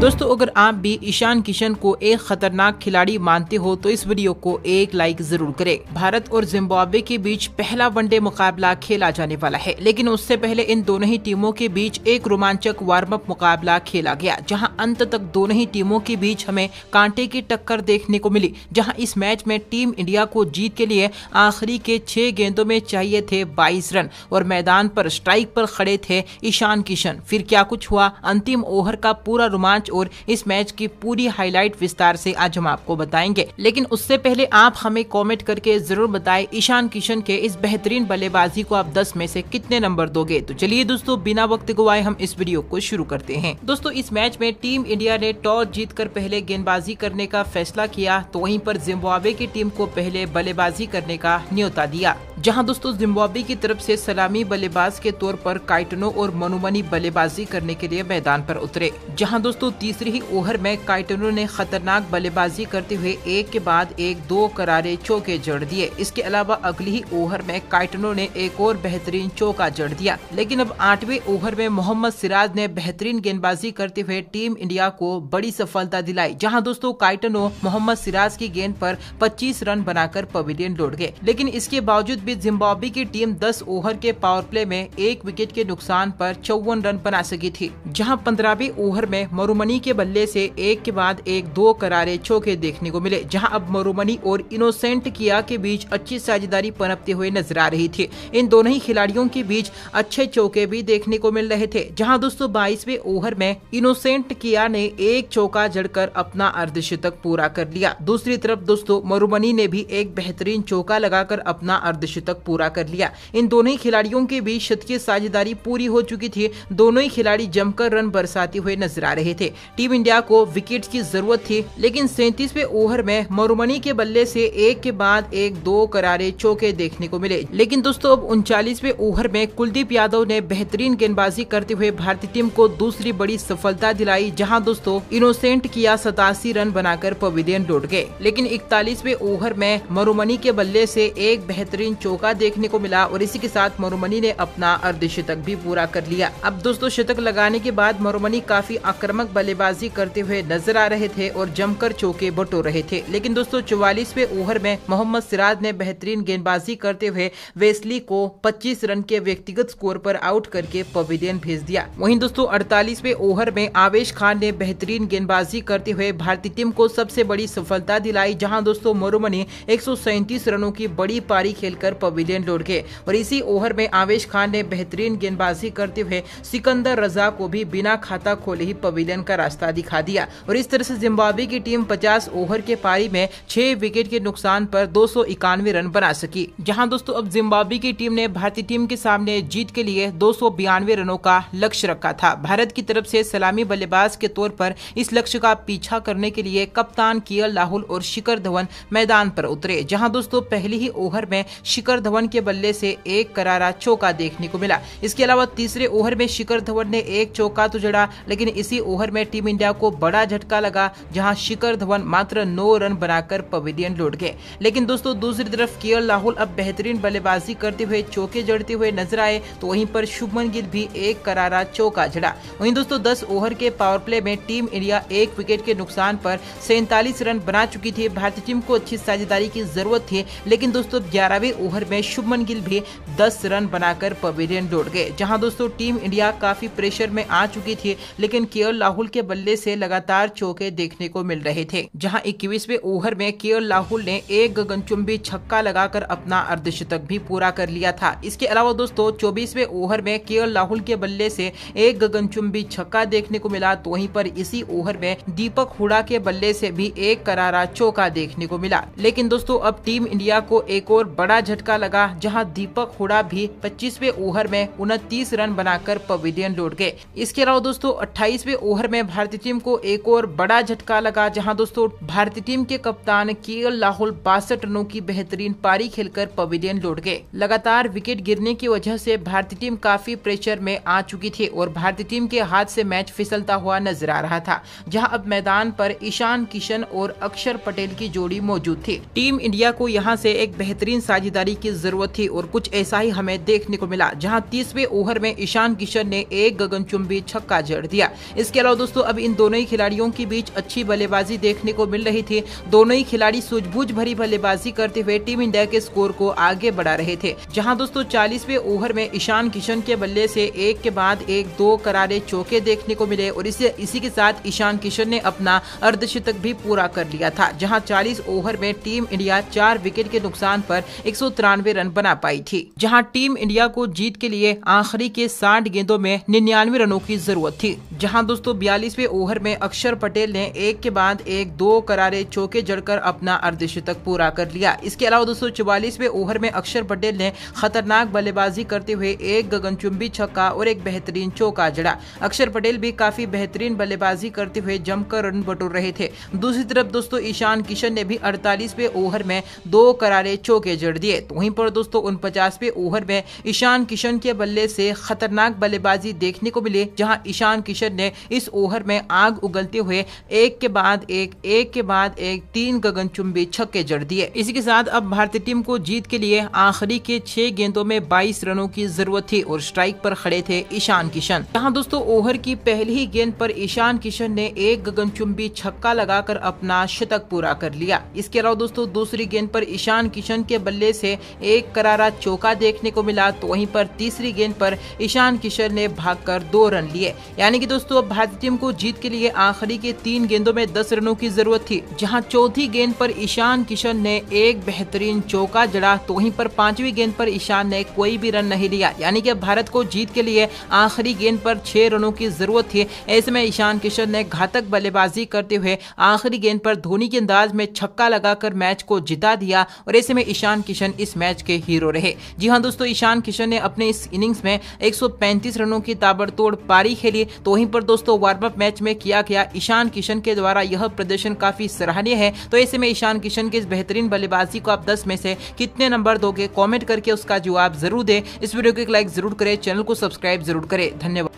दोस्तों अगर आप भी ईशान किशन को एक खतरनाक खिलाड़ी मानते हो तो इस वीडियो को एक लाइक जरूर करें। भारत और जिम्बाब्वे के बीच पहला वनडे मुकाबला खेला जाने वाला है लेकिन उससे पहले इन दोनों ही टीमों के बीच एक रोमांचक वार्म अप मुकाबला खेला गया जहां अंत तक दोनों ही टीमों के बीच हमें कांटे की टक्कर देखने को मिली जहाँ इस मैच में टीम इंडिया को जीत के लिए आखिरी के छह गेंदों में चाहिए थे बाईस रन और मैदान पर स्ट्राइक पर खड़े थे ईशान किशन फिर क्या कुछ हुआ अंतिम ओवर का पूरा रोमांच और इस मैच की पूरी हाईलाइट विस्तार से आज हम आपको बताएंगे लेकिन उससे पहले आप हमें कॉमेंट करके जरूर बताए ईशान किशन के इस बेहतरीन बल्लेबाजी को आप दस में से कितने नंबर दोगे तो चलिए दोस्तों बिना वक्त गुवाए हम इस वीडियो को शुरू करते हैं दोस्तों इस मैच में टीम इंडिया ने टॉस कर पहले गेंदबाजी करने का फैसला किया तो वहीं पर जिम्बाब्वे की टीम को पहले बल्लेबाजी करने का न्योता दिया जहां दोस्तों जिम्बाब्वे की तरफ से सलामी बल्लेबाज के तौर पर काइटनो और मनुमनी बल्लेबाजी करने के लिए मैदान पर उतरे जहां दोस्तों तीसरी ही ओवर में काइटनो ने खतरनाक बल्लेबाजी करते हुए एक के बाद एक दो करारे चौके जड़ दिए इसके अलावा अगली ही ओवर में काइटनो ने एक और बेहतरीन चौका जड़ दिया लेकिन अब आठवें ओवर में मोहम्मद सिराज ने बेहतरीन गेंदबाजी करते हुए टीम इंडिया को बड़ी सफलता दिलाई जहाँ दोस्तों काइटनो मोहम्मद सिराज की गेंद आरोप पच्चीस रन बनाकर पवेलियन लौट गए लेकिन इसके बावजूद बीच जिम्बाब्वे की टीम 10 ओवर के पावर प्ले में एक विकेट के नुकसान पर चौवन रन बना सकी थी जहां पंद्रहवीं ओवर में मरुमनी के बल्ले से एक के बाद एक दो करारे चौके देखने को मिले जहां अब मरुमनी और इनोसेंट किया के बीच अच्छी साझेदारी पनपते हुए नजर आ रही थी इन दोनों ही खिलाड़ियों के बीच अच्छे चौके भी देखने को मिल रहे थे जहाँ दोस्तों बाईसवे ओवर में इनोसेंट किया ने एक चौका जड़कर अपना अर्धशतक पूरा कर लिया दूसरी तरफ दोस्तों मरुमनी ने भी एक बेहतरीन चौका लगाकर अपना अर्धशतक तक पूरा कर लिया इन दोनों ही खिलाड़ियों के बीच शतकीय साझेदारी पूरी हो चुकी थी दोनों ही खिलाड़ी जमकर रन बरसाते हुए नजर आ रहे थे टीम इंडिया को विकेट की जरूरत थी लेकिन सैतीसवे ओवर में मरुमनी के बल्ले से एक के बाद एक दो करारे चौके देखने को मिले लेकिन दोस्तों अब उनचालीसवे ओवर में कुलदीप यादव ने बेहतरीन गेंदबाजी करते हुए भारतीय टीम को दूसरी बड़ी सफलता दिलाई जहां दोस्तों इनोसेंट किया सतासी रन बनाकर पवेलियन लौट गए लेकिन इकतालीसवे ओवर में मरुमनी के बल्ले से एक बेहतरीन चौका देखने को मिला और इसी के साथ मरुमनी ने अपना अर्धशतक भी पूरा कर लिया अब दोस्तों शतक लगाने के बाद मरुमनी काफी आक्रमक बल्लेबाजी करते हुए नजर आ रहे थे और जमकर चौके बटो रहे थे लेकिन दोस्तों चौवालीसवे ओवर में मोहम्मद सिराज ने बेहतरीन गेंदबाजी करते हुए वेस्ली को पच्चीस रन के व्यक्तिगत स्कोर आरोप आउट करके पवेलियन भेज दिया वही दोस्तों अड़तालीसवे ओवर में आवेश खान ने बेहतरीन गेंदबाजी करते हुए भारतीय टीम को सबसे बड़ी सफलता दिलाई जहां दोस्तों मोरूमनी एक रनों की बड़ी पारी खेलकर पवेलियन गए और इसी ओवर में आवेश खान ने बेहतरीन गेंदबाजी करते हुए सिकंदर रजा को भी बिना खाता खोले ही पवेलियन का रास्ता दिखा दिया और इस तरह से जिम्बाब्वे की टीम 50 ओवर के पारी में छह विकेट के नुकसान पर दो रन बना सकी जहां दोस्तों अब जिम्बाब्वे की टीम ने भारतीय टीम के सामने जीत के लिए दो रनों का लक्ष्य रखा था भारत की तरफ से सलामी बल्लेबाज के तौर पर इस लक्ष्य का पीछा करने के लिए कप्तान के राहुल और शिखर धवन मैदान पर उतरे जहां दोस्तों पहले ही ओवर में शिखर शिखर धवन के बल्ले से एक करारा चौका देखने को मिला इसके अलावा तीसरे ओवर में शिखर धवन ने एक चौका तो जड़ा लेकिन इसी ओवर में टीम इंडिया को बड़ा झटका लगा जहां शिखर धवन मात्र नौ रन बनाकर पवेलियन लौट गए लेकिन दोस्तों दूसरी तरफ के राहुल अब बेहतरीन बल्लेबाजी करते हुए चौके जड़ते हुए नजर आए तो वहीं पर शुभमन गिल भी एक करारा चौका जड़ा वहीं दोस्तों दस ओवर के पावर प्ले में टीम इंडिया एक विकेट के नुकसान पर सैतालीस रन बना चुकी थी भारतीय टीम को अच्छी साझेदारी की जरूरत थी लेकिन दोस्तों ग्यारहवीं ओवर ओवर में शुभमन गिल भी 10 रन बनाकर पवेलियन लौट गए जहां दोस्तों टीम इंडिया काफी प्रेशर में आ चुकी थी लेकिन के राहुल के बल्ले से लगातार चौके देखने को मिल रहे थे जहां इक्कीसवे ओवर में के राहुल ने एक गगनचुंबी छक्का लगाकर अपना अर्धशतक भी पूरा कर लिया था इसके अलावा दोस्तों चौबीसवे ओवर में के राहुल के बल्ले से एक गगनचुंबी छक्का देखने को मिला तो वहीं पर इसी ओवर में दीपक हुडा के बल्ले से भी एक करारा चौका देखने को मिला लेकिन दोस्तों अब टीम इंडिया को एक और बड़ा झटका झटका लगा जहां दीपक हुडा भी 25वें ओवर में उनतीस रन बनाकर पवेलियन लौट गए इसके अलावा दोस्तों 28वें ओवर में भारतीय टीम को एक और बड़ा झटका लगा जहां दोस्तों भारतीय टीम के कप्तान के राहुल बासठ रनों की बेहतरीन पारी खेलकर पवेलियन लौट गए लगातार विकेट गिरने की वजह से भारतीय टीम काफी प्रेशर में आ चुकी थी और भारतीय टीम के हाथ से मैच फिसलता हुआ नजर आ रहा था जहां अब मैदान पर ईशान किशन और अक्षर पटेल की जोड़ी मौजूद थी टीम इंडिया को यहां से एक बेहतरीन साझेदारी की जरूरत थी और कुछ ऐसा ही हमें देखने को मिला जहां तीसवे ओवर में ईशान किशन ने एक गगनचुंबी छक्का जड़ दिया इसके अलावा दोस्तों अब इन दोनों ही खिलाड़ियों के बीच अच्छी बल्लेबाजी देखने को मिल रही थी दोनों ही खिलाड़ी सूझबूझ भरी बल्लेबाजी करते हुए टीम इंडिया के स्कोर को आगे बढ़ा रहे थे जहाँ दोस्तों चालीसवे ओवर में ईशान किशन के बल्ले से एक के बाद एक दो करारे चौके देखने को मिले और इसे इसी के साथ ईशान किशन ने अपना अर्धशतक भी पूरा कर लिया था जहां 40 ओवर में टीम इंडिया चार विकेट के नुकसान पर एक तिरानवे रन बना पाई थी जहां टीम इंडिया को जीत के लिए आखिरी के साठ गेंदों में निन्यानवे रनों की जरूरत थी जहां दोस्तों बयालीसवे ओवर में अक्षर पटेल ने एक के बाद एक दो करारे चौके जड़कर अपना अर्धशतक पूरा कर लिया इसके अलावा दोस्तों चौवालीसवें ओवर में अक्षर पटेल ने खतरनाक बल्लेबाजी करते हुए एक गगनचुंबी छक्का और एक बेहतरीन चौका जड़ा अक्षर पटेल भी काफी बेहतरीन बल्लेबाजी करते हुए जमकर रन बटोर रहे थे दूसरी तरफ दोस्तों ईशान किशन ने भी अड़तालीसवें ओवर में दो करारे चौके जड़ दिए तो वहीं पर दोस्तों उनपचासवें ओवर में ईशान किशन के बल्ले से खतरनाक बल्लेबाजी देखने को मिली जहाँ ईशान किशन परिषद ने इस ओवर में आग उगलते हुए एक के बाद एक एक के बाद एक तीन गगनचुंबी छक्के जड़ दिए इसी के साथ अब भारतीय टीम को जीत के लिए आखिरी के छह गेंदों में बाईस रनों की जरूरत थी और स्ट्राइक पर खड़े थे ईशान किशन यहाँ दोस्तों ओवर की पहली ही गेंद पर ईशान किशन ने एक गगनचुंबी छक्का लगाकर अपना शतक पूरा कर लिया इसके अलावा दोस्तों दूसरी गेंद पर ईशान किशन के बल्ले से एक करारा चौका देखने को मिला तो वहीं पर तीसरी गेंद पर ईशान किशन ने भागकर दो रन लिए यानी कि दोस्तों दोस्तों अब भारतीय टीम को जीत के लिए आखिरी के तीन गेंदों में दस रनों की जरूरत थी जहां चौथी गेंद पर ईशान किशन ने एक बेहतरीन चौका जड़ा तो वहीं पर पांचवी गेंद पर ईशान ने कोई भी रन नहीं लिया यानी कि भारत को जीत के लिए आखिरी गेंद पर छह रनों की जरूरत थी ऐसे में ईशान किशन ने घातक बल्लेबाजी करते हुए आखिरी गेंद पर धोनी के अंदाज में छक्का लगाकर मैच को जिता दिया और ऐसे में ईशान किशन इस मैच के हीरो रहे जी हाँ दोस्तों ईशान किशन ने अपने इस इनिंग्स में एक रनों की ताबड़तोड़ पारी खेली तो वहीं पर दोस्तों अप मैच में किया गया ईशान किशन के द्वारा यह प्रदर्शन काफी सराहनीय है तो ऐसे में ईशान किशन की इस बेहतरीन बल्लेबाजी को आप दस में से कितने नंबर दोगे कॉमेंट करके उसका जवाब जरूर दें इस वीडियो को एक लाइक जरूर करें चैनल को सब्सक्राइब जरूर करें धन्यवाद